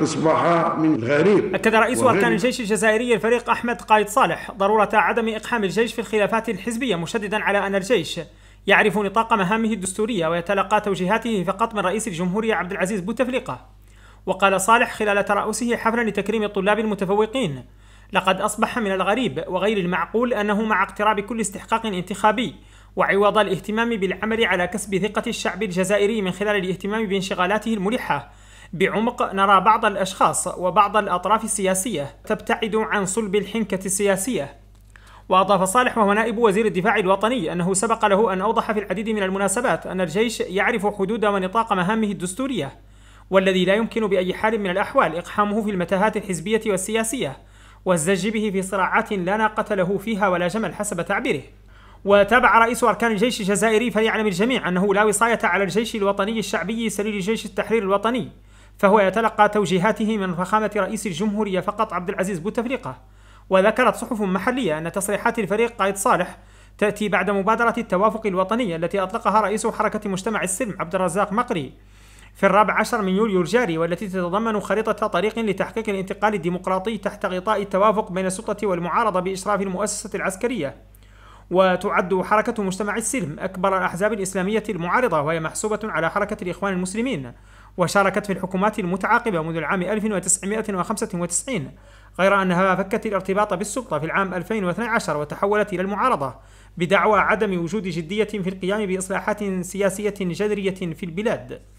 تصبح من الغريب أكد رئيس أركان الجيش الجزائري الفريق أحمد قايد صالح ضرورة عدم إقحام الجيش في الخلافات الحزبية مشددا على أن الجيش يعرف نطاق مهامه الدستورية ويتلقى توجيهاته فقط من رئيس الجمهورية عبد العزيز بوتفليقة وقال صالح خلال ترأسه حفلا لتكريم الطلاب المتفوقين لقد أصبح من الغريب وغير المعقول أنه مع اقتراب كل استحقاق انتخابي وعوض الاهتمام بالعمل على كسب ثقة الشعب الجزائري من خلال الاهتمام بانشغالاته الملحة بعمق نرى بعض الأشخاص وبعض الأطراف السياسية تبتعد عن صلب الحنكة السياسية وأضاف صالح وهو نائب وزير الدفاع الوطني أنه سبق له أن أوضح في العديد من المناسبات أن الجيش يعرف حدود ونطاق مهامه الدستورية والذي لا يمكن بأي حال من الأحوال إقحامه في المتاهات الحزبية والسياسية والزج به في صراعات لا ناقة له فيها ولا جمل حسب تعبيره وتابع رئيس أركان الجيش الجزائري فليعلم الجميع أنه لا وصاية على الجيش الوطني الشعبي سليل جيش التحرير الوطني فهو يتلقى توجيهاته من فخامة رئيس الجمهورية فقط عبد العزيز بوتفليقة وذكرت صحف محلية أن تصريحات الفريق قائد صالح تأتي بعد مبادرة التوافق الوطني التي أطلقها رئيس حركة مجتمع السلم عبد الرزاق مقري في الرابع عشر من يوليو الجاري والتي تتضمن خريطة طريق لتحقيق الانتقال الديمقراطي تحت غطاء التوافق بين السلطة والمعارضة بإشراف المؤسسة العسكرية وتعد حركة مجتمع السلم أكبر الأحزاب الإسلامية المعارضة وهي محسوبة على حركة الإخوان المسلمين وشاركت في الحكومات المتعاقبة منذ العام 1995 غير أنها فكت الارتباط بالسلطة في العام 2012 وتحولت إلى المعارضة بدعوى عدم وجود جدية في القيام بإصلاحات سياسية جذرية في البلاد